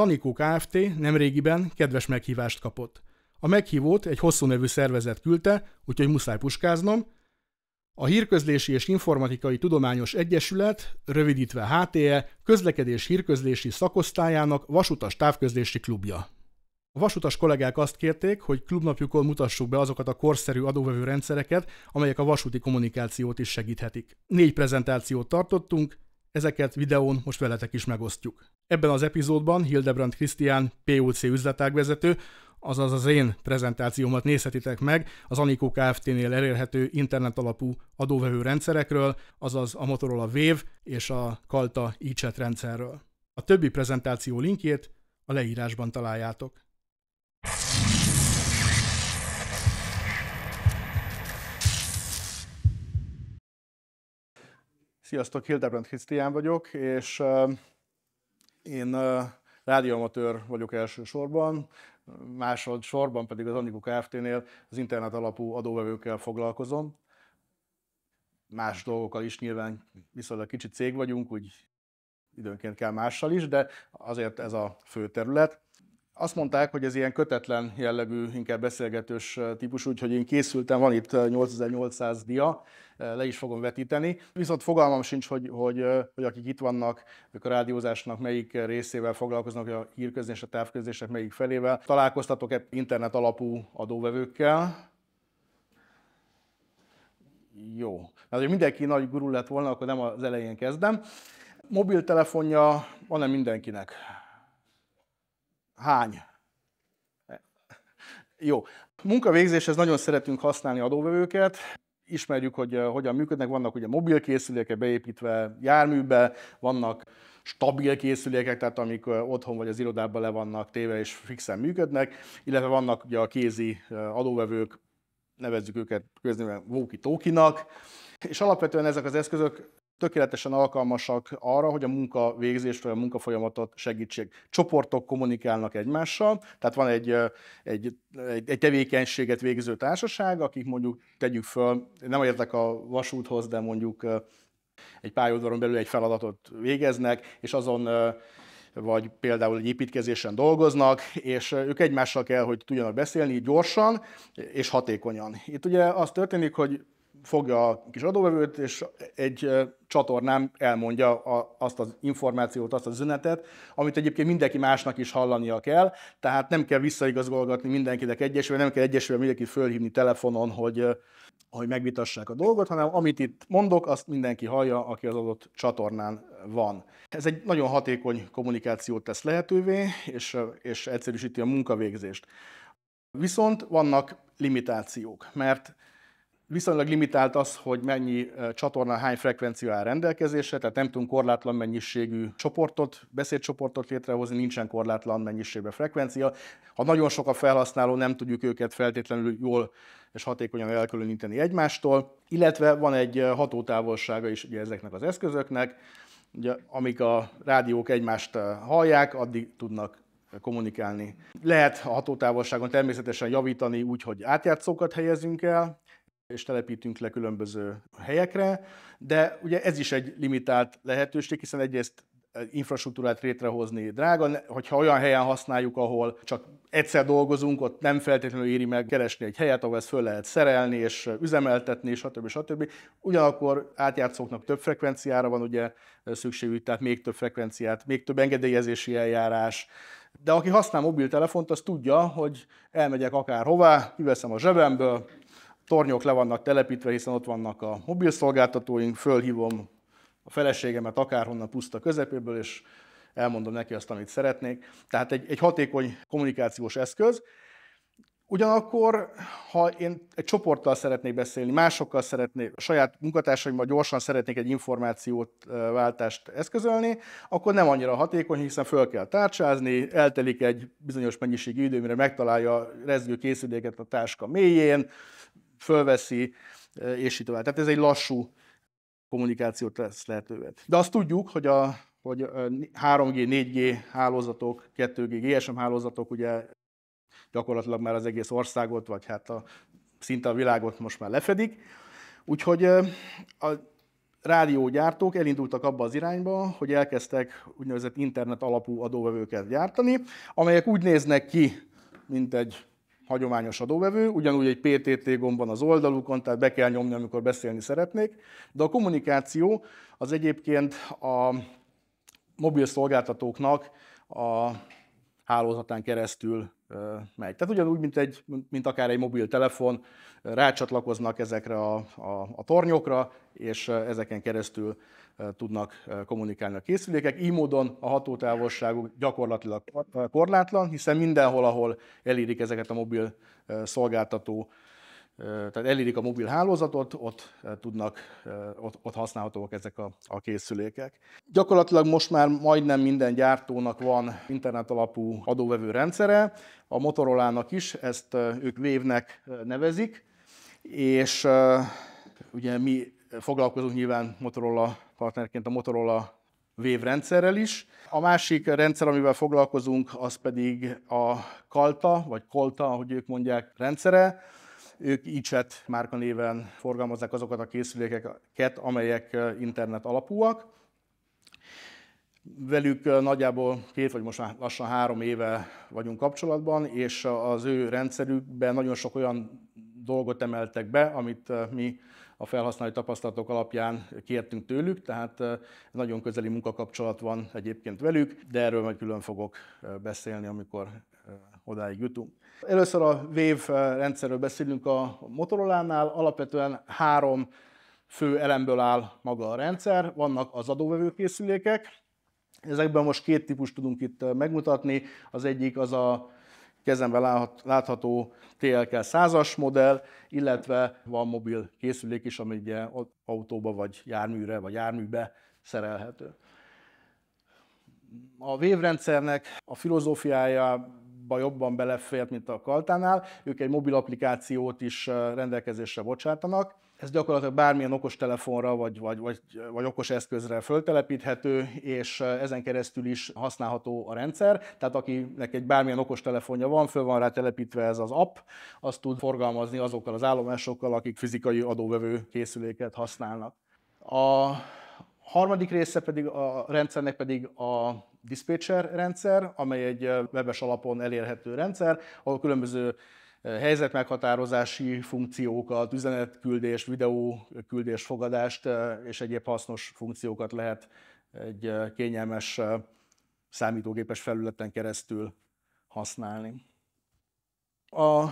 Anikó Kft. nemrégiben kedves meghívást kapott. A meghívót egy hosszú nevű szervezet küldte, úgyhogy muszáj puskáznom. A Hírközlési és Informatikai Tudományos Egyesület, rövidítve HTE, közlekedés hírközlési szakosztályának vasutas távközlési klubja. A vasutas kollégák azt kérték, hogy klubnapjukon mutassuk be azokat a korszerű adóvevő rendszereket, amelyek a vasúti kommunikációt is segíthetik. Négy prezentációt tartottunk, Ezeket videón most veletek is megosztjuk. Ebben az epizódban Hildebrand Krisztián, PUC üzletágvezető, azaz az én prezentációmat nézhetitek meg az Anikó Kft-nél elérhető internet alapú adóvevő rendszerekről, azaz a Motorola Wave és a Kalta e rendszerről. A többi prezentáció linkjét a leírásban találjátok. Sziasztok, Hildebrand Krisztián vagyok, és eh, én eh, rádióamatőr vagyok elsősorban, másodszorban pedig az Anniku Kft-nél az internet alapú adóvevőkkel foglalkozom. Más dolgokkal is nyilván viszonylag kicsit cég vagyunk, úgy időnként kell mással is, de azért ez a fő terület. Azt mondták, hogy ez ilyen kötetlen jellegű, inkább beszélgetős típus, úgyhogy én készültem, van itt 8800 dia, le is fogom vetíteni. Viszont fogalmam sincs, hogy, hogy, hogy akik itt vannak, ők a rádiózásnak melyik részével foglalkoznak, a hírközlés, a távközlések melyik felével. Találkoztatok-e internet alapú adóvevőkkel? Jó. Na, hát, hogy mindenki nagy gurul lett volna, akkor nem az elején kezdem. Mobiltelefonja van-e mindenkinek? Hány? Jó. ez nagyon szeretünk használni adóvevőket, ismerjük, hogy eh, hogyan működnek, vannak ugye mobil készülékek beépítve járműbe, vannak stabil készülékek, tehát amik eh, otthon vagy az irodában le vannak téve és fixen működnek, illetve vannak ugye a kézi eh, adóvevők, nevezzük őket köznéven Vóki Tókinak, és alapvetően ezek az eszközök tökéletesen alkalmasak arra, hogy a munka végzést vagy a munkafolyamatot segítsék. Csoportok kommunikálnak egymással, tehát van egy, egy, egy, egy tevékenységet végző társaság, akik mondjuk tegyük föl, nem értek a vasúthoz, de mondjuk egy pályaudvaron belül egy feladatot végeznek, és azon vagy például egy építkezésen dolgoznak, és ők egymással kell, hogy tudjanak beszélni gyorsan és hatékonyan. Itt ugye az történik, hogy fogja a kis adóvevőt, és egy csatornán elmondja azt az információt, azt az üzenetet, amit egyébként mindenki másnak is hallania kell, tehát nem kell visszaigazgolgatni mindenkinek egyesével, nem kell egyesével mindenki fölhívni telefonon, hogy, hogy megvitassák a dolgot, hanem amit itt mondok, azt mindenki hallja, aki az adott csatornán van. Ez egy nagyon hatékony kommunikációt tesz lehetővé, és, és egyszerűsíti a munkavégzést. Viszont vannak limitációk, mert viszonylag limitált az, hogy mennyi csatorna, hány frekvencia áll rendelkezésre, tehát nem tudunk korlátlan mennyiségű csoportot, beszédcsoportot létrehozni, nincsen korlátlan mennyiségű frekvencia. Ha nagyon sok a felhasználó, nem tudjuk őket feltétlenül jól és hatékonyan elkülöníteni egymástól, illetve van egy hatótávolsága is ugye ezeknek az eszközöknek, ugye, amik a rádiók egymást hallják, addig tudnak kommunikálni. Lehet a hatótávolságon természetesen javítani úgy, hogy átjátszókat helyezünk el, és telepítünk le különböző helyekre, de ugye ez is egy limitált lehetőség, hiszen egyrészt e, infrastruktúrát létrehozni drága, hogyha olyan helyen használjuk, ahol csak egyszer dolgozunk, ott nem feltétlenül éri meg keresni egy helyet, ahol ezt föl lehet szerelni és e, üzemeltetni, stb. stb. Ugyanakkor átjátszóknak több frekvenciára van ugye e, szükségük, tehát még több frekvenciát, még több engedélyezési eljárás, de aki használ mobiltelefont, az tudja, hogy elmegyek akárhová, kiveszem a zsebemből, tornyok le vannak telepítve, hiszen ott vannak a mobilszolgáltatóink, fölhívom a feleségemet akárhonnan puszta közepéből, és elmondom neki azt, amit szeretnék. Tehát egy, egy hatékony kommunikációs eszköz. Ugyanakkor, ha én egy csoporttal szeretnék beszélni, másokkal szeretnék, a saját munkatársaimmal gyorsan szeretnék egy információt, váltást eszközölni, akkor nem annyira hatékony, hiszen föl kell tárcsázni, eltelik egy bizonyos mennyiségű idő, mire megtalálja rezgő készüléket a táska mélyén, fölveszi, és így tovább. Tehát ez egy lassú kommunikációt lesz lehetővé. De azt tudjuk, hogy a, hogy 3G, 4G hálózatok, 2G, GSM hálózatok ugye gyakorlatilag már az egész országot, vagy hát a, szinte a világot most már lefedik. Úgyhogy a rádiógyártók elindultak abba az irányba, hogy elkezdtek úgynevezett internet alapú adóvevőket gyártani, amelyek úgy néznek ki, mint egy hagyományos adóvevő, ugyanúgy egy PTT gomb az oldalukon, tehát be kell nyomni, amikor beszélni szeretnék, de a kommunikáció az egyébként a mobil szolgáltatóknak a hálózatán keresztül megy. Tehát ugyanúgy, mint, egy, mint akár egy mobiltelefon, rácsatlakoznak ezekre a, a, a tornyokra, és ezeken keresztül tudnak kommunikálni a készülékek. Így módon a hatótávolságuk gyakorlatilag korlátlan, hiszen mindenhol, ahol elérik ezeket a mobil szolgáltató tehát elérik a mobil hálózatot, ott tudnak, ott, ott használhatóak ezek a, a készülékek. Gyakorlatilag most már majdnem minden gyártónak van internet alapú adóvevő rendszere, a Motorolának is, ezt ők vévnek nek nevezik, és ugye mi foglalkozunk nyilván Motorola partnerként a Motorola Wave rendszerrel is. A másik rendszer, amivel foglalkozunk, az pedig a Kalta, vagy Kolta, ahogy ők mondják, rendszere. Ők ICSET néven forgalmazzák azokat a készülékeket, amelyek internet alapúak. Velük nagyjából két vagy most lassan három éve vagyunk kapcsolatban, és az ő rendszerükben nagyon sok olyan dolgot emeltek be, amit mi a felhasználói tapasztalatok alapján kértünk tőlük, tehát nagyon közeli munkakapcsolat van egyébként velük, de erről majd külön fogok beszélni, amikor odáig jutunk. Először a Wave eh, rendszerről beszélünk a Motorola-nál. Alapvetően három fő elemből áll maga a rendszer. Vannak az adóvevő készülékek. Ezekben most két típus tudunk itt eh, megmutatni. Az egyik az a kezemben látható TLK 100-as modell, illetve van mobil készülék is, ami ugye autóba vagy járműre vagy járműbe szerelhető. A vévrendszernek a filozófiája ba jobban belefért, mint a Kaltánál. Ők egy mobil applikációt is rendelkezésre bocsátanak. Ez gyakorlatilag bármilyen okostelefonra vagy, vagy, vagy, vagy okos eszközre föltelepíthető, és ezen keresztül is használható a rendszer. Tehát akinek egy bármilyen okostelefonja van, föl van rá telepítve ez az app, azt tud forgalmazni azokkal az állomásokkal, akik fizikai adóvevő készüléket használnak. A harmadik része pedig a rendszernek pedig a dispatcher rendszer, amely egy webes alapon elérhető rendszer, ahol különböző helyzetmeghatározási funkciókat, üzenetküldés, videóküldés, fogadást és egyéb hasznos funkciókat lehet egy kényelmes számítógépes felületen keresztül használni. A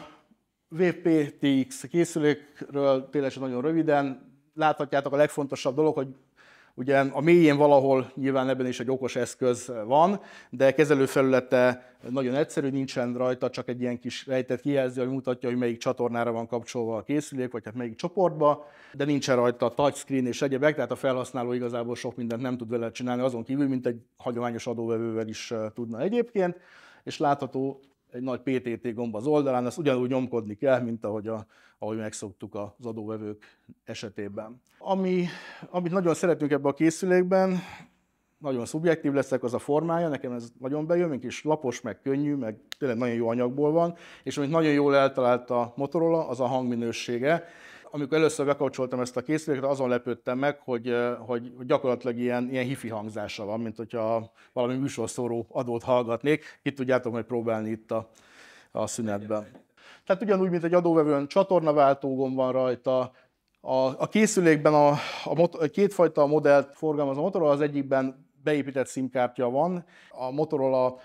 VPTX készülékről tényleg nagyon röviden. Láthatjátok a legfontosabb dolog, hogy Ugye a mélyén valahol nyilván ebben is egy okos eszköz van, de kezelőfelülete nagyon egyszerű, nincsen rajta csak egy ilyen kis rejtett kijelző, ami mutatja, hogy melyik csatornára van kapcsolva a készülék, vagy hát melyik csoportba, de nincsen rajta touchscreen és egyebek, tehát a felhasználó igazából sok mindent nem tud vele csinálni, azon kívül, mint egy hagyományos adóvevővel is tudna egyébként, és látható egy nagy PTT gomb az oldalán, ezt ugyanúgy nyomkodni kell, mint ahogy a ahogy megszoktuk az adóvevők esetében. Ami, amit nagyon szeretünk ebbe a készülékben, nagyon szubjektív leszek, az a formája, nekem ez nagyon bejön, egy kis lapos, meg könnyű, meg tényleg nagyon jó anyagból van, és amit nagyon jól eltalált a Motorola, az a hangminősége. Amikor először bekapcsoltam ezt a készüléket, azon lepődtem meg, hogy, hogy gyakorlatilag ilyen, ilyen hifi hangzása van, mint hogyha valami műsorszóró adót hallgatnék. Itt tudjátok majd próbálni itt a, a szünetben. Tehát ugyanúgy, mint egy adóvevőn csatornaváltógom van rajta, a, a készülékben a, a, mot, a kétfajta modellt forgalmaz a Motorola, az egyikben beépített simkártya van, a Motorola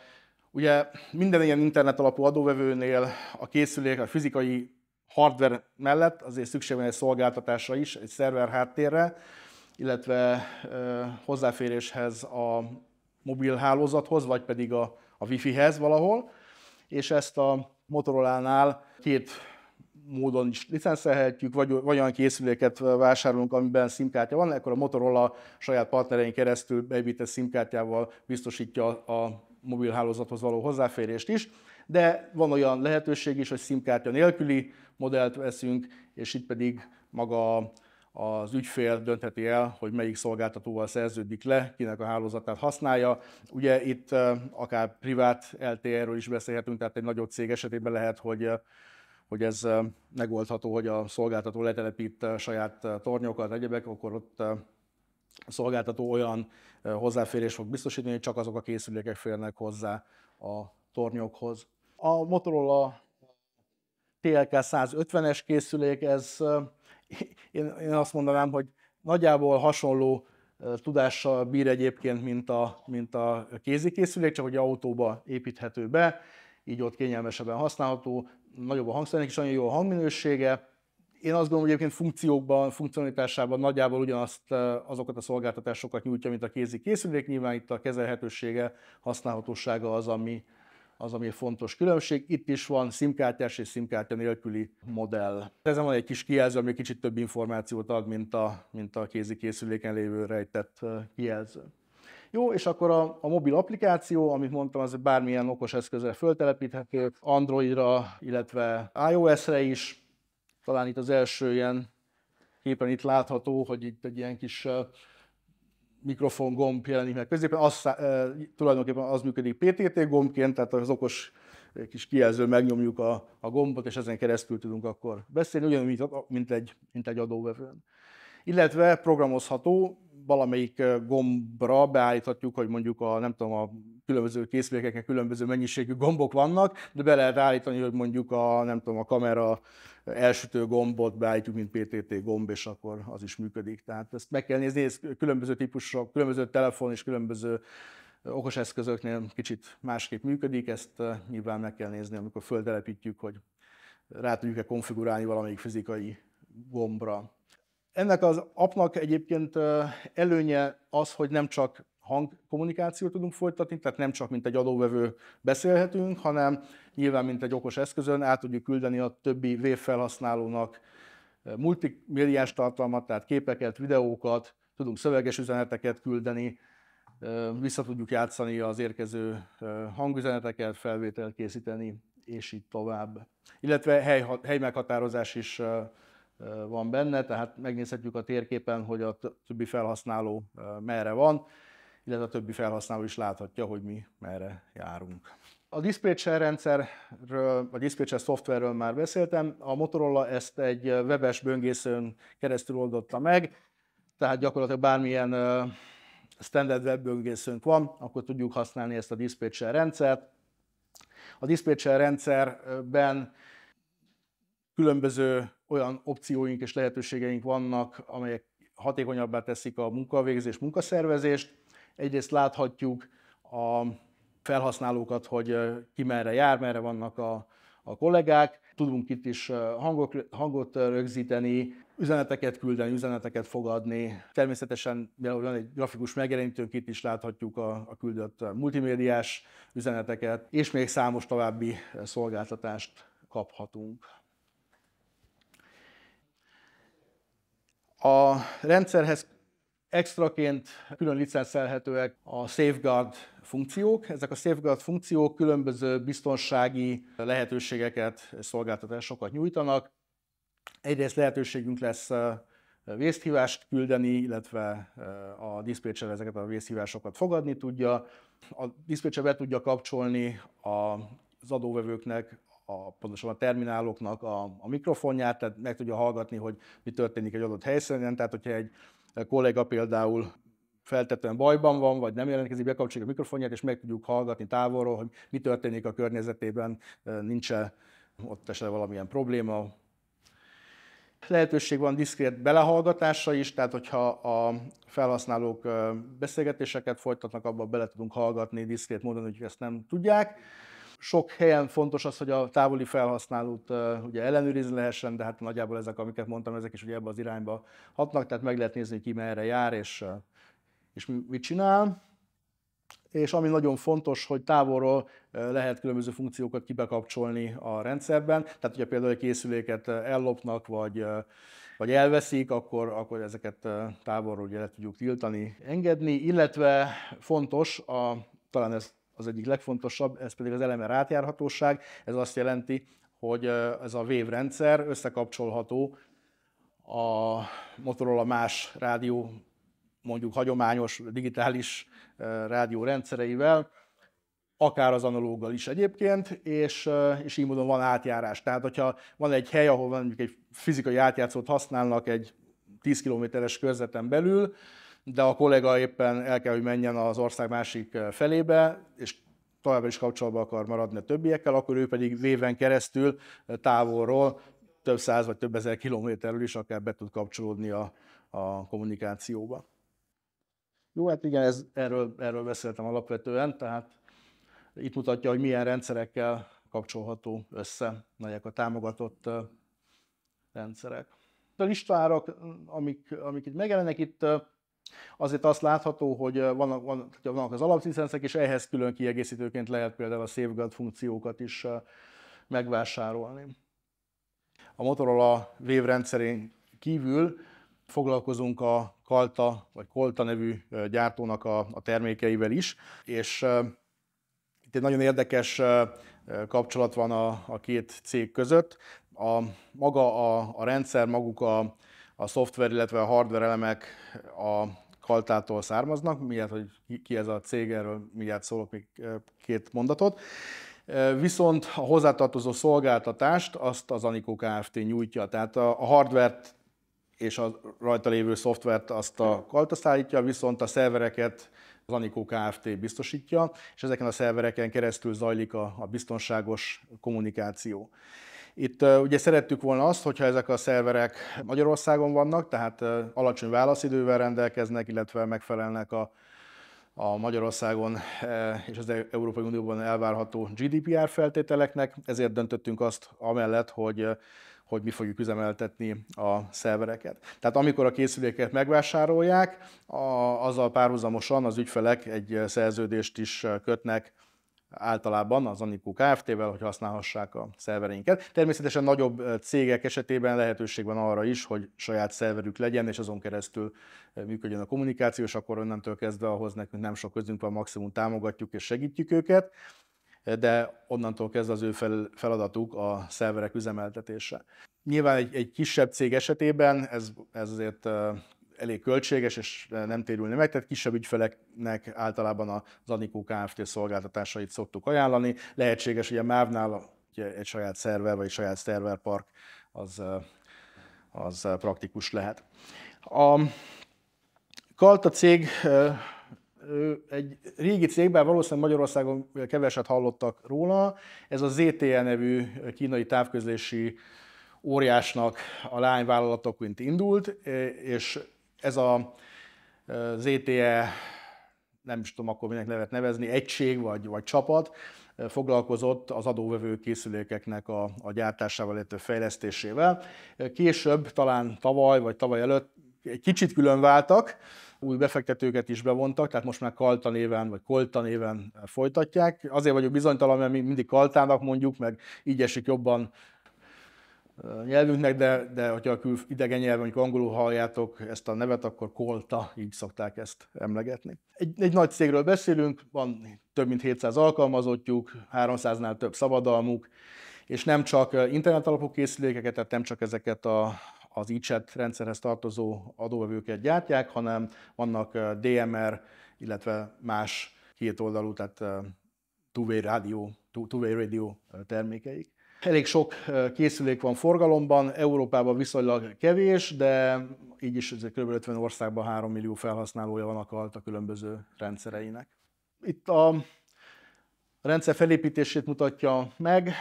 ugye minden ilyen internet alapú adóvevőnél a készülék a fizikai hardware mellett azért szükség van egy szolgáltatásra is, egy szerver háttérre, illetve ö, hozzáféréshez a mobil hálózathoz, vagy pedig a, a wifi-hez valahol, és ezt a Motorola-nál két módon is licenszelhetjük, vagy, vagy olyan készüléket vásárolunk, amiben szimkártya van, akkor a Motorola saját partnerein keresztül beépített szimkártyával biztosítja a mobilhálózathoz való hozzáférést is, de van olyan lehetőség is, hogy szimkártya nélküli modellt veszünk, és itt pedig maga az ügyfél döntheti el, hogy melyik szolgáltatóval szerződik le, kinek a hálózatát használja. Ugye itt akár privát LTE-ről is beszélhetünk, tehát egy nagyobb cég esetében lehet, hogy hogy ez megoldható, hogy a szolgáltató letelepít saját tornyokat, egyebek, akkor ott a szolgáltató olyan hozzáférés fog biztosítani, hogy csak azok a készülékek férnek hozzá a tornyokhoz. A Motorola TLK 150-es készülék, ez én, én azt mondanám, hogy nagyjából hasonló tudással bír egyébként, mint a, mint a kézikészülék, csak hogy autóba építhető be, így ott kényelmesebben használható, nagyobb a hangszernek is, nagyon jó a hangminősége. Én azt gondolom, hogy egyébként funkciókban, funkcionalitásában nagyjából ugyanazt, azokat a szolgáltatásokat nyújtja, mint a kézi készülék. Nyilván itt a kezelhetősége, használhatósága az, ami, az, ami fontos különbség. Itt is van szimkártyás és szimkártya nélküli modell. Ezen van egy kis kijelző, ami kicsit több információt ad, mint a, mint a kézi készüléken lévő rejtett kijelző. Jó, és akkor a, a mobil applikáció, amit mondtam, az bármilyen okos eszközre föltelepíthető, Androidra, illetve iOS-re is. Talán itt az első ilyen képen itt látható, hogy itt egy ilyen kis mikrofon gomb jelenik meg középen, az, e, tulajdonképpen az működik PTT gombként, tehát az okos kis kijelző megnyomjuk a, a gombot, és ezen keresztül tudunk akkor beszélni, ugyanúgy, mint egy, mint egy adóvevőn. Illetve programozható, valamelyik gombra beállíthatjuk, hogy mondjuk a, nem tudom, a különböző készülékeken különböző mennyiségű gombok vannak, de be lehet állítani, hogy mondjuk a, nem tudom, a kamera elsütő gombot beállítjuk, mint PTT gomb, és akkor az is működik. Tehát ezt meg kell nézni, ez különböző típusok, különböző telefon és különböző okos eszközöknél kicsit másképp működik, ezt nyilván meg kell nézni, amikor földelepítjük, hogy rá tudjuk-e konfigurálni valamelyik fizikai gombra. Ennek az apnak egyébként előnye az, hogy nem csak hangkommunikációt tudunk folytatni, tehát nem csak mint egy adóvevő beszélhetünk, hanem nyilván mint egy okos eszközön át tudjuk küldeni a többi VÉV felhasználónak multimédiás tartalmat, tehát képeket, videókat, tudunk szöveges üzeneteket küldeni, vissza tudjuk játszani az érkező hangüzeneteket, felvételt készíteni, és így tovább. Illetve hely, hely meghatározás is van benne, tehát megnézhetjük a térképen, hogy a többi felhasználó merre van, illetve a többi felhasználó is láthatja, hogy mi merre járunk. A Dispatcher rendszerről, a Dispatcher szoftverről már beszéltem, a Motorola ezt egy webes böngészőn keresztül oldotta meg, tehát gyakorlatilag bármilyen standard webböngészőnk van, akkor tudjuk használni ezt a Dispatcher rendszert. A Dispatcher rendszerben különböző olyan opcióink és lehetőségeink vannak, amelyek hatékonyabbá teszik a munkavégzést, munkaszervezést. Egyrészt láthatjuk a felhasználókat, hogy ki merre jár, merre vannak a, a kollégák. Tudunk itt is hangok, hangot rögzíteni, üzeneteket küldeni, üzeneteket fogadni. Természetesen, mivel van egy grafikus megjelenítőnk, itt is láthatjuk a, a küldött multimédiás üzeneteket, és még számos további szolgáltatást kaphatunk. A rendszerhez extraként külön licenszelhetőek a safeguard funkciók. Ezek a safeguard funkciók különböző biztonsági lehetőségeket, szolgáltatásokat nyújtanak. Egyrészt lehetőségünk lesz vészhívást küldeni, illetve a diszpécser ezeket a vészhívásokat fogadni tudja. A diszpécser be tudja kapcsolni az adóvevőknek a, pontosan a termináloknak a, a mikrofonját, tehát meg tudja hallgatni, hogy mi történik egy adott helyszínen. Tehát, hogyha egy kolléga például feltetően bajban van, vagy nem jelentkezik, bekapcsoljuk a mikrofonját, és meg tudjuk hallgatni távolról, hogy mi történik a környezetében, nincs-e ott esetleg valamilyen probléma. Lehetőség van diszkrét belehallgatásra is, tehát hogyha a felhasználók beszélgetéseket folytatnak, abban bele tudunk hallgatni diszkrét módon, hogy ezt nem tudják sok helyen fontos az, hogy a távoli felhasználót uh, ugye ellenőrizni lehessen, de hát nagyjából ezek, amiket mondtam, ezek is ugye ebbe az irányba hatnak, tehát meg lehet nézni, hogy ki merre jár és, és mit csinál. És ami nagyon fontos, hogy távolról lehet különböző funkciókat kibekapcsolni a rendszerben, tehát hogyha például egy készüléket ellopnak, vagy, vagy elveszik, akkor, akkor ezeket távolról ugye le tudjuk tiltani, engedni, illetve fontos, a, talán ezt az egyik legfontosabb, ez pedig az eleme átjárhatóság. Ez azt jelenti, hogy eh, ez a Wave rendszer összekapcsolható a Motorola más rádió, mondjuk hagyományos digitális eh, rádió rendszereivel, akár az analóggal is egyébként, és, eh, és így módon van átjárás. Tehát, hogyha van egy hely, ahol mondjuk egy fizikai átjátszót használnak egy 10 kilométeres körzeten belül, de a kollega éppen el kell, hogy menjen az ország másik felébe, és továbbra is kapcsolatban akar maradni a többiekkel, akkor ő pedig véven keresztül távolról több száz vagy több ezer kilométerről is akár be tud kapcsolódni a, a kommunikációba. Jó, hát igen, ez, erről, erről beszéltem alapvetően, tehát itt mutatja, hogy milyen rendszerekkel kapcsolható össze, melyek a támogatott rendszerek. A listvárak, amik, amik itt megjelennek, itt Azért azt látható, hogy vannak, vannak az alaplicenszek, és ehhez külön kiegészítőként lehet például a safeguard funkciókat is megvásárolni. A Motorola Wave rendszerén kívül foglalkozunk a Kalta vagy Kolta nevű gyártónak a, a termékeivel is, és itt egy nagyon érdekes kapcsolat van a, a két cég között. A, maga a, a rendszer, maguk a, a szoftver, illetve a hardware elemek a Kaltától származnak, miért, hogy ki ez a cég, erről miért szólok még két mondatot. Viszont a hozzátartozó szolgáltatást azt az Anikó Kft. nyújtja, tehát a hardvert és a rajta lévő szoftvert azt a Kalta szállítja, viszont a szervereket az Anikó Kft. biztosítja, és ezeken a szervereken keresztül zajlik a biztonságos kommunikáció. Itt ugye szerettük volna azt, hogyha ezek a szerverek Magyarországon vannak, tehát alacsony válaszidővel rendelkeznek, illetve megfelelnek a a Magyarországon e, és az Európai Unióban elvárható GDPR feltételeknek, ezért döntöttünk azt amellett, hogy hogy mi fogjuk üzemeltetni a szervereket. Tehát amikor a készüléket megvásárolják, a, azzal párhuzamosan az ügyfelek egy szerződést is kötnek általában az Anikó Kft-vel, hogy használhassák a szervereinket. Természetesen nagyobb cégek esetében lehetőség van arra is, hogy saját szerverük legyen, és azon keresztül működjön a kommunikáció, és akkor onnantól kezdve ahhoz nekünk nem sok közünk van, maximum támogatjuk és segítjük őket de onnantól kezdve az ő feladatuk a szerverek üzemeltetése. Nyilván egy, egy kisebb cég esetében ez, ez azért elég költséges, és e, nem térülni meg, tehát kisebb ügyfeleknek általában az Anikó Kft. szolgáltatásait szoktuk ajánlani. Lehetséges, hogy a MÁV-nál egy saját szerver, vagy egy saját szerverpark az, e, az e, praktikus lehet. A Kalta cég egy régi cégben valószínűleg Magyarországon keveset hallottak róla. Ez a ZTE nevű kínai távközlési óriásnak a lányvállalatok, mint indult, és ez a ZTE, e, nem is tudom akkor minek nevet nevezni, egység vagy, vagy csapat foglalkozott az adóvevő készülékeknek a, a gyártásával, illetve fejlesztésével. Később, talán tavaly vagy tavaly előtt egy kicsit külön váltak, új befektetőket is bevontak, tehát most már Kalta néven vagy Kolta néven folytatják. Azért vagyok bizonytalan, mert mindig Kaltának mondjuk, meg így esik jobban nyelvünknek, de, de hogyha a kül, idegen nyelven, amikor angolul halljátok ezt a nevet, akkor kolta, így szokták ezt emlegetni. Egy, egy nagy cégről beszélünk, van több mint 700 alkalmazottjuk, 300-nál több szabadalmuk, és nem csak internet alapú készülékeket, tehát nem csak ezeket a, az e rendszerhez tartozó adóvevőket gyártják, hanem vannak DMR, illetve más két oldalú, tehát two-way rádió, two-way radio termékeik. Elég sok készülék van forgalomban, Európában viszonylag kevés, de így is kb. 50 országban 3 millió felhasználója van akalt a különböző rendszereinek. Itt a rendszer felépítését mutatja meg,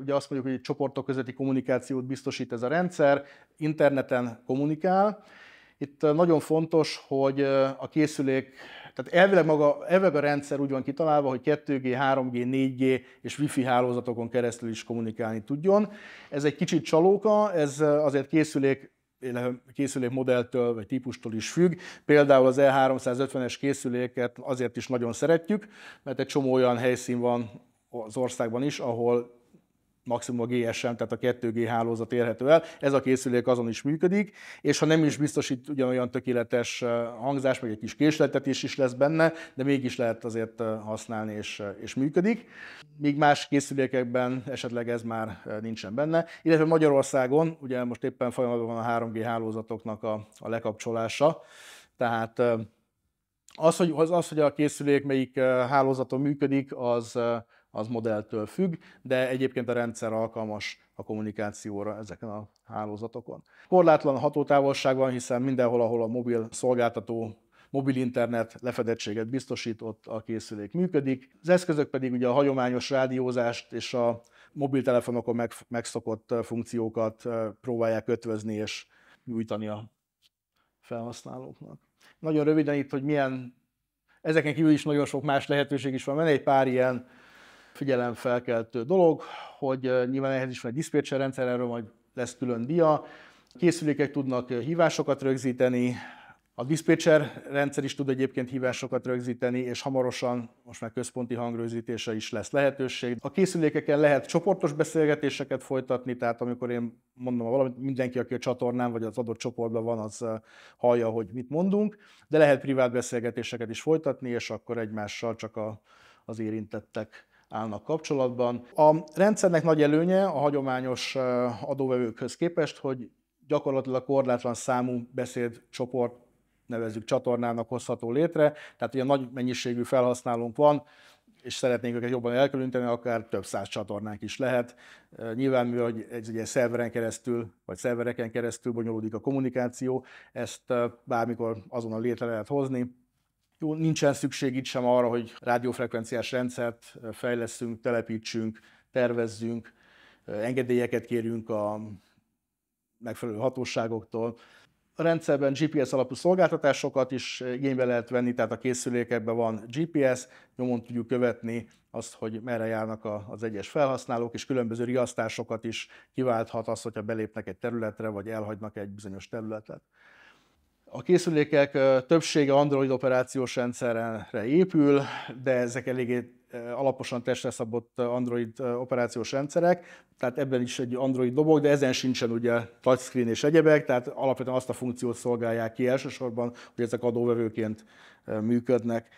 ugye azt mondjuk, hogy csoportok közötti kommunikációt biztosít ez a rendszer, interneten kommunikál. Itt nagyon fontos, hogy a készülék tehát elvileg, maga, elvileg a rendszer úgy van kitalálva, hogy 2G, 3G, 4G és Wi-Fi hálózatokon keresztül is kommunikálni tudjon. Ez egy kicsit csalóka, ez azért készülék készülék modelltől vagy típustól is függ. Például az E350-es készüléket azért is nagyon szeretjük, mert egy csomó olyan helyszín van az országban is, ahol maximum a GSM, tehát a 2G hálózat érhető el. Ez a készülék azon is működik, és ha nem is biztosít ugyanolyan tökéletes hangzás, meg egy kis késleltetés is lesz benne, de mégis lehet azért használni és, és működik. Míg más készülékekben esetleg ez már nincsen benne. Illetve Magyarországon, ugye most éppen folyamatban van a 3G hálózatoknak a, a lekapcsolása, tehát az, hogy, az, az, hogy a készülék melyik hálózaton működik, az, az modelltől függ, de egyébként a rendszer alkalmas a kommunikációra ezeken a hálózatokon. Korlátlan hatótávolság van, hiszen mindenhol, ahol a mobil szolgáltató mobil internet lefedettséget biztosít, ott a készülék működik. Az eszközök pedig ugye a hagyományos rádiózást és a mobiltelefonokon meg, megszokott funkciókat próbálják ötvözni és nyújtani a felhasználóknak. Nagyon röviden itt, hogy milyen ezeken kívül is nagyon sok más lehetőség is van. mert egy pár ilyen figyelemfelkeltő dolog, hogy nyilván ehhez is van egy diszpécser rendszer, erről majd lesz külön dia. Készülékek tudnak hívásokat rögzíteni, a diszpécser rendszer is tud egyébként hívásokat rögzíteni, és hamarosan most már központi hangrögzítése is lesz lehetőség. A készülékeken lehet csoportos beszélgetéseket folytatni, tehát amikor én mondom valamit, mindenki, aki a csatornán vagy az adott csoportban van, az hallja, hogy mit mondunk, de lehet privát beszélgetéseket is folytatni, és akkor egymással csak a, az érintettek állnak kapcsolatban. A rendszernek nagy előnye a hagyományos eh, adóvevőkhöz képest, hogy gyakorlatilag korlátlan számú beszédcsoport nevezzük csatornának hozható létre, tehát ilyen nagy mennyiségű felhasználónk van, és szeretnénk őket jobban elkülöníteni, akár több száz csatornánk is lehet. Eh, nyilván, mivel egy, egy, egy szerveren keresztül, vagy szervereken keresztül bonyolódik a kommunikáció, ezt eh, bármikor azonnal létre lehet hozni, jó, nincsen szükség itt sem arra, hogy rádiófrekvenciás rendszert fejleszünk, telepítsünk, tervezzünk, engedélyeket kérjünk a megfelelő hatóságoktól. A rendszerben GPS alapú szolgáltatásokat is igénybe lehet venni, tehát a készülékekben van GPS, nyomon tudjuk követni azt, hogy merre járnak az egyes felhasználók, és különböző riasztásokat is kiválthat az, hogyha belépnek egy területre, vagy elhagynak egy bizonyos területet. A készülékek többsége Android operációs rendszerre épül, de ezek eléggé alaposan testre szabott Android operációs rendszerek, tehát ebben is egy Android dobog, de ezen sincsen ugye touchscreen és egyebek, tehát alapvetően azt a funkciót szolgálják ki elsősorban, hogy ezek adóvevőként működnek.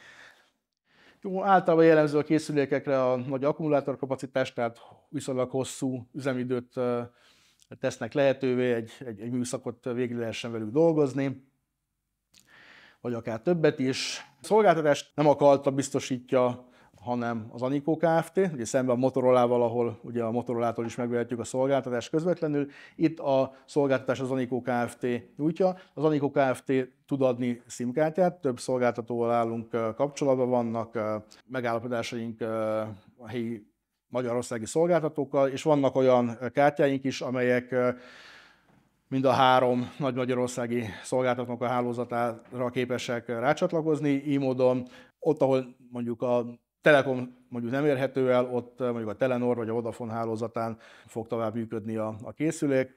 Jó, általában jellemző a készülékekre a nagy akkumulátorkapacitás, tehát viszonylag hosszú üzemidőt tesznek lehetővé, egy, egy, egy műszakot végig lehessen velük dolgozni vagy akár többet is. A szolgáltatást nem a Kalta biztosítja, hanem az Anikó Kft. Ugye szemben a Motorolával, ahol ugye a Motorolától is megvehetjük a szolgáltatást közvetlenül. Itt a szolgáltatás az Anikó Kft. nyújtja. Az Anikó Kft. tud adni szimkártyát, több szolgáltatóval állunk kapcsolatban, vannak megállapodásaink a helyi magyarországi szolgáltatókkal, és vannak olyan kártyáink is, amelyek mind a három nagy magyarországi szolgáltatónak a hálózatára képesek rácsatlakozni, így módon ott, ahol mondjuk a Telekom mondjuk nem érhető el, ott mondjuk a Telenor vagy a Vodafone hálózatán fog tovább működni a, a készülék.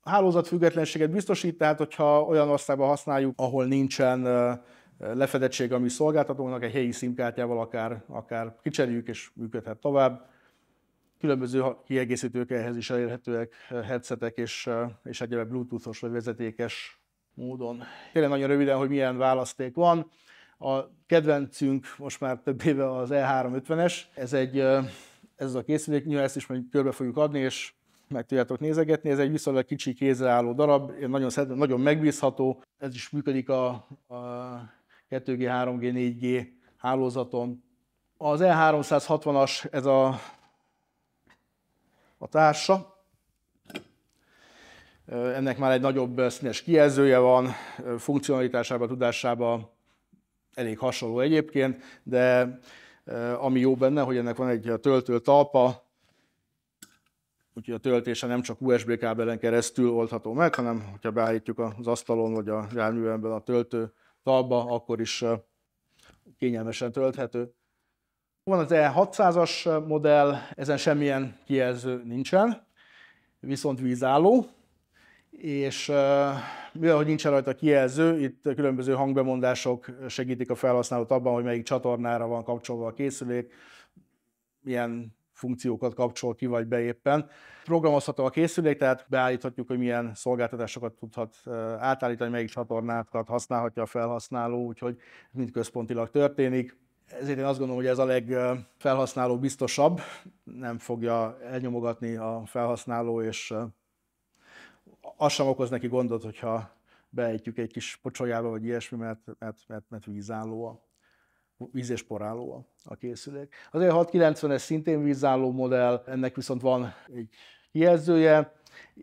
A hálózat függetlenséget biztosít, tehát hogyha olyan országban használjuk, ahol nincsen lefedettség a mi szolgáltatónak, egy helyi szimkártyával akár, akár kicserjük és működhet tovább. Különböző kiegészítők ehhez is elérhetőek, eh, headsetek és, eh, és egyébként bluetoothos vagy vezetékes módon. Jelen nagyon röviden, hogy milyen választék van. A kedvencünk most már több éve az E350-es. Ez egy eh, ez a készülék, nyilván ezt is majd körbe fogjuk adni, és meg tudjátok nézegetni. Ez egy viszonylag kicsi álló darab, Én nagyon, szeretem, nagyon megbízható. Ez is működik a, a 2G, 3G, 4G hálózaton. Az E360-as, ez a a társa. Ennek már egy nagyobb színes kijelzője van, funkcionalitásába, tudásába elég hasonló egyébként, de ami jó benne, hogy ennek van egy töltő talpa, úgyhogy a töltése nem csak USB kábelen keresztül oldható meg, hanem hogyha beállítjuk az asztalon vagy a járművemben a töltő talba, akkor is kényelmesen tölthető. Van az E600-as modell, ezen semmilyen kijelző nincsen, viszont vízálló, és mivel hogy nincsen rajta kijelző, itt különböző hangbemondások segítik a felhasználót abban, hogy melyik csatornára van kapcsolva a készülék, milyen funkciókat kapcsol ki vagy be éppen. Programozható a készülék, tehát beállíthatjuk, hogy milyen szolgáltatásokat tudhat átállítani, melyik csatornákat használhatja a felhasználó, úgyhogy mind központilag történik. Ezért én azt gondolom, hogy ez a legfelhasználó biztosabb, nem fogja elnyomogatni a felhasználó, és az sem okoz neki gondot, hogyha beejtjük egy kis pocsolyába, vagy ilyesmi, mert, mert, mert, mert vízálló a víz és a, a készülék. Az 690-es e szintén vízálló modell, ennek viszont van egy jelzője,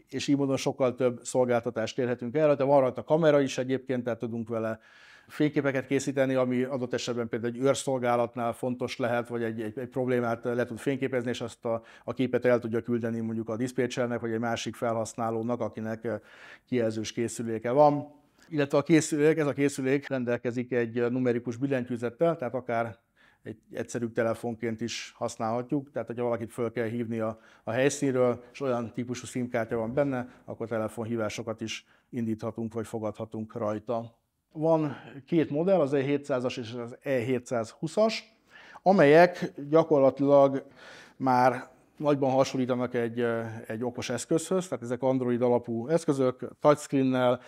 és így módon sokkal több szolgáltatást érhetünk el. Tehát van rajta kamera is egyébként, tehát tudunk vele fényképeket készíteni, ami adott esetben például egy őrszolgálatnál fontos lehet, vagy egy, egy, egy problémát le tud fényképezni, és azt a, a képet el tudja küldeni mondjuk a diszpécsernek, vagy egy másik felhasználónak, akinek eh, kijelzős készüléke van. Illetve a készülék, ez a készülék rendelkezik egy numerikus billentyűzettel, tehát akár egy egyszerű telefonként is használhatjuk, tehát hogyha valakit föl kell hívni a, a helyszínről, és olyan típusú színkártya van benne, akkor telefonhívásokat is indíthatunk vagy fogadhatunk rajta van két modell, az E700-as és az E720-as, amelyek gyakorlatilag már nagyban hasonlítanak egy, egy okos eszközhöz, tehát ezek Android alapú eszközök, touchscreen-nel,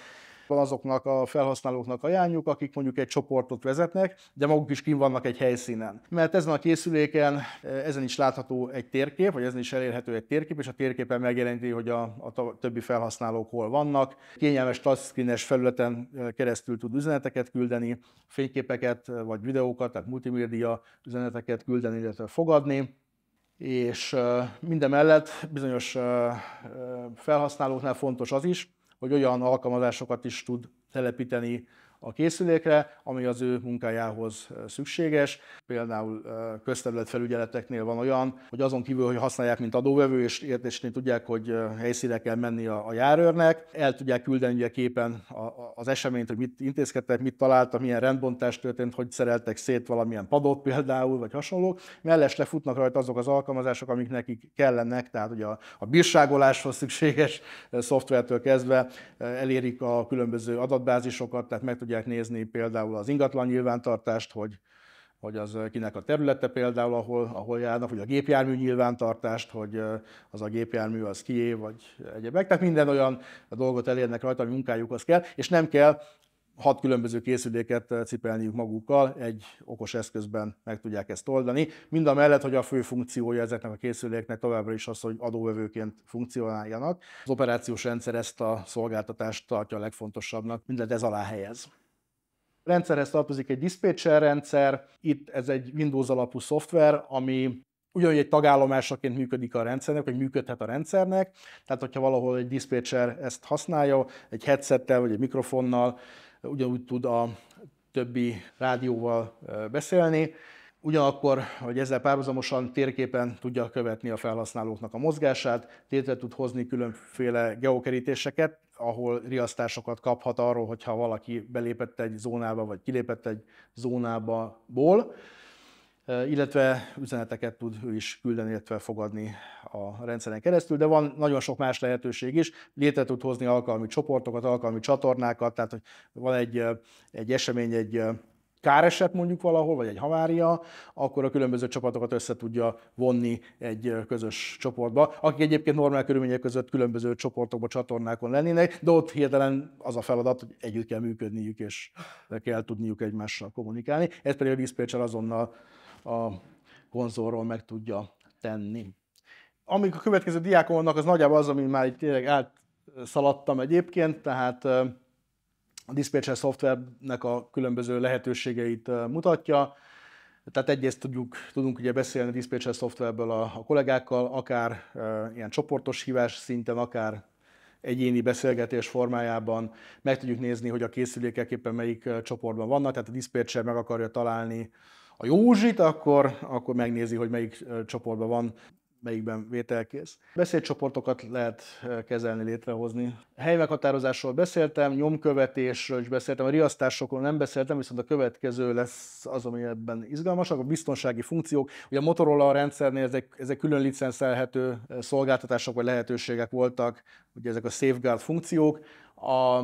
azoknak a felhasználóknak ajánljuk, akik mondjuk egy csoportot vezetnek, de maguk is kim vannak egy helyszínen. Mert ezen a készüléken, e, ezen is látható egy térkép, vagy ezen is elérhető egy térkép, és a térképen megjeleníti, hogy a, a többi felhasználók hol vannak. Kényelmes touchscreenes felületen e, keresztül tud üzeneteket küldeni, fényképeket e, vagy videókat, tehát multimédia üzeneteket küldeni, illetve fogadni és minden mellett bizonyos felhasználóknál fontos az is, hogy olyan alkalmazásokat is tud telepíteni a készülékre, ami az ő munkájához szükséges. Például közterületfelügyeleteknél van olyan, hogy azon kívül, hogy használják, mint adóvevő, és értesíteni tudják, hogy helyszínre kell menni a, járőrnek, el tudják küldeni ugye képen az eseményt, hogy mit intézkedtek, mit találtak, milyen rendbontás történt, hogy szereltek szét valamilyen padot például, vagy hasonlók. Melles lefutnak rajta azok az alkalmazások, amik nekik kellenek, tehát ugye a, a bírságoláshoz szükséges szoftvertől kezdve elérik a különböző adatbázisokat, tehát meg tudják nézni például az ingatlan nyilvántartást, hogy, hogy az eh, kinek a területe például, ahol, ahol járnak, vagy a gépjármű nyilvántartást, hogy eh, az a gépjármű az kié, vagy egyebek. Tehát minden olyan dolgot elérnek rajta, ami munkájuk az kell, és nem kell hat különböző készüléket eh, cipelniük magukkal, egy okos eszközben meg tudják ezt oldani. Mind a mellett, hogy a fő funkciója ezeknek a készüléknek továbbra is az, hogy adóvevőként funkcionáljanak. Az operációs rendszer ezt a szolgáltatást tartja a legfontosabbnak, mindent ez alá helyez. A rendszerhez tartozik egy dispatcher rendszer, itt ez egy Windows alapú szoftver, ami ugyanúgy egy tagállomásaként működik a rendszernek, vagy működhet a rendszernek, tehát hogyha valahol egy dispatcher ezt használja, egy headsettel vagy egy mikrofonnal, ugyanúgy tud a többi rádióval beszélni, ugyanakkor, hogy ezzel párhuzamosan térképen tudja követni a felhasználóknak a mozgását, létre tud hozni különféle geokerítéseket, ahol riasztásokat kaphat arról, hogyha valaki belépett egy zónába, vagy kilépett egy zónába ból, illetve üzeneteket tud ő is küldeni, illetve fogadni a rendszeren keresztül, de van nagyon sok más lehetőség is. Létre tud hozni alkalmi csoportokat, alkalmi csatornákat, tehát hogy van egy, egy esemény, egy káreset mondjuk valahol, vagy egy havária, akkor a különböző csapatokat össze tudja vonni egy közös csoportba, akik egyébként normál körülmények között különböző csoportokba, csatornákon lennének, de ott hirtelen az a feladat, hogy együtt kell működniük, és kell tudniuk egymással kommunikálni. Ez pedig a azonnal a konzolról meg tudja tenni amik a következő diákon vannak, az nagyjából az, amit már itt tényleg átszaladtam egyébként, tehát a dispatcher szoftvernek a különböző lehetőségeit mutatja. Tehát egyrészt tudjuk, tudunk ugye beszélni a dispatcher szoftverből a, a kollégákkal, akár e, ilyen csoportos hívás szinten, akár egyéni beszélgetés formájában. Meg tudjuk nézni, hogy a készülékek éppen melyik csoportban vannak, tehát a dispatcher meg akarja találni a Józsit, akkor, akkor megnézi, hogy melyik csoportban van melyikben vételkész. Beszédcsoportokat lehet eh, kezelni, létrehozni. Helymeghatározásról beszéltem, nyomkövetésről is beszéltem, a riasztásokról nem beszéltem, viszont a következő lesz az, ami ebben izgalmasak, a biztonsági funkciók. Ugye a Motorola rendszernél ezek, ezek külön licenszelhető eh, szolgáltatások vagy lehetőségek voltak, ugye ezek a safeguard funkciók. A,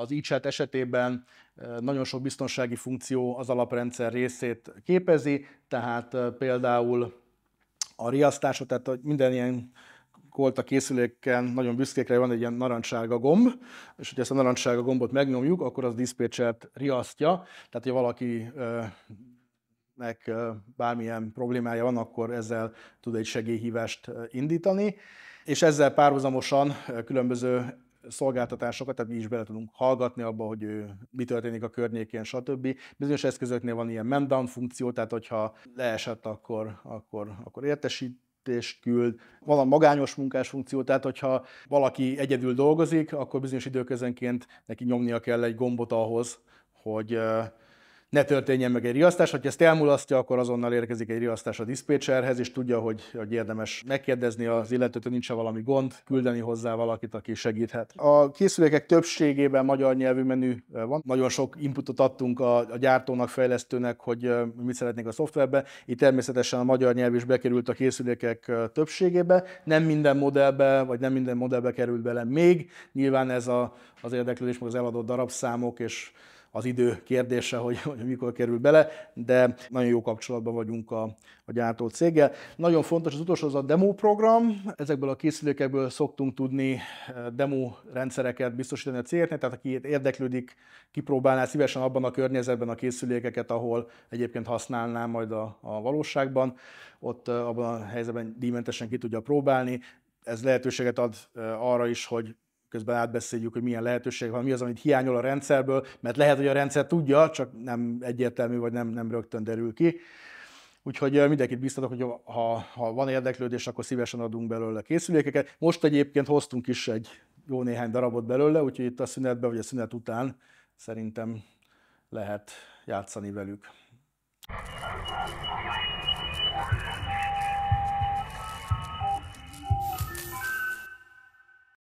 az e esetében eh, nagyon sok biztonsági funkció az alaprendszer részét képezi, tehát például a riasztása, tehát minden ilyen a készüléken nagyon büszkékre van egy ilyen narancsága gomb, és hogyha ezt a narancsága gombot megnyomjuk, akkor az diszpécsert riasztja, tehát ha valaki nek bármilyen problémája van, akkor ezzel tud egy segélyhívást indítani, és ezzel párhuzamosan különböző szolgáltatásokat, tehát mi is bele tudunk hallgatni abba, hogy mi történik a környékén, stb. Bizonyos eszközöknél van ilyen mendown funkció, tehát hogyha leesett, akkor, akkor, akkor értesít, és küld, van magányos munkás funkció, tehát hogyha valaki egyedül dolgozik, akkor bizonyos időközönként neki nyomnia kell egy gombot ahhoz, hogy ne történjen meg egy riasztás. Ha ezt elmulasztja, akkor azonnal érkezik egy riasztás a diszpécserhez, és tudja, hogy, hogy érdemes megkérdezni az illetőt, hogy nincs valami gond, küldeni hozzá valakit, aki segíthet. A készülékek többségében magyar nyelvű menü eh, van. Nagyon sok inputot adtunk a, a gyártónak, fejlesztőnek, hogy eh, mit szeretnék a szoftverbe. Itt természetesen a magyar nyelv is bekerült a készülékek eh, többségébe. Nem minden modellbe, vagy nem minden modellbe került bele még. Nyilván ez a, az érdeklődés, meg az eladott darabszámok, és az idő kérdése, hogy, hogy mikor kerül bele, de nagyon jó kapcsolatban vagyunk a, a gyártó céggel. Nagyon fontos az utolsó az a demo program. Ezekből a készülékekből szoktunk tudni eh, demo rendszereket biztosítani a cégeknek, tehát aki érdeklődik, kipróbálná szívesen abban a környezetben a készülékeket, ahol egyébként használná majd a, a valóságban, ott eh, abban a helyzetben díjmentesen ki tudja próbálni. Ez lehetőséget ad eh, arra is, hogy közben átbeszéljük, hogy milyen lehetőség van, mi az, amit hiányol a rendszerből, mert lehet, hogy a rendszer tudja, csak nem egyértelmű, vagy nem, nem rögtön derül ki. Úgyhogy mindenkit biztatok, hogy ha, ha van érdeklődés, akkor szívesen adunk belőle készülékeket. Most egyébként hoztunk is egy jó néhány darabot belőle, úgyhogy itt a szünetben vagy a szünet után szerintem lehet játszani velük.